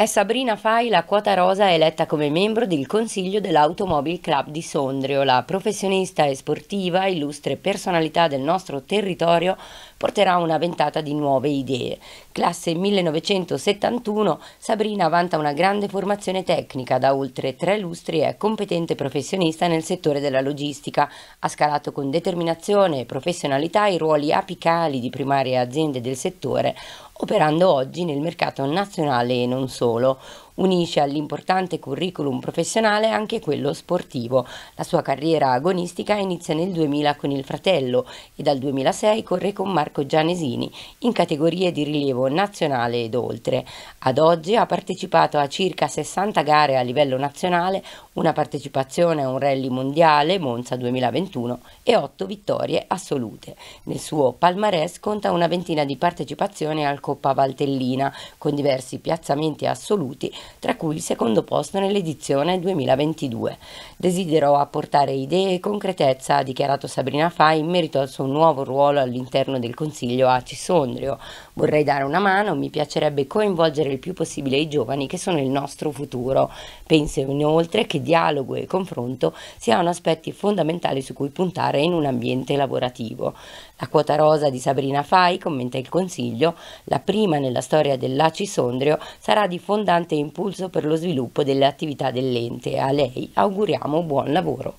È Sabrina Fai la quota rosa eletta come membro del Consiglio dell'Automobile Club di Sondrio, la professionista e sportiva, illustre personalità del nostro territorio, porterà una ventata di nuove idee. Classe 1971, Sabrina vanta una grande formazione tecnica, da oltre tre lustri è competente professionista nel settore della logistica, ha scalato con determinazione e professionalità i ruoli apicali di primarie aziende del settore, operando oggi nel mercato nazionale e non solo. Unisce all'importante curriculum professionale anche quello sportivo. La sua carriera agonistica inizia nel 2000 con il fratello e dal 2006 corre con Marco Gianesini in categorie di rilievo nazionale ed oltre. Ad oggi ha partecipato a circa 60 gare a livello nazionale, una partecipazione a un rally mondiale Monza 2021 e 8 vittorie assolute. Nel suo palmarès conta una ventina di partecipazioni al Coppa Valtellina con diversi piazzamenti assoluti tra cui il secondo posto nell'edizione 2022. Desidero apportare idee e concretezza, ha dichiarato Sabrina Fai in merito al suo nuovo ruolo all'interno del Consiglio ACI Sondrio. Vorrei dare una mano, mi piacerebbe coinvolgere il più possibile i giovani che sono il nostro futuro. Penso inoltre che dialogo e confronto siano aspetti fondamentali su cui puntare in un ambiente lavorativo. La quota rosa di Sabrina Fai, commenta il Consiglio, la prima nella storia dell'Aci Sondrio, sarà di fondante importanza impulso per lo sviluppo delle attività dell'ente a lei auguriamo buon lavoro.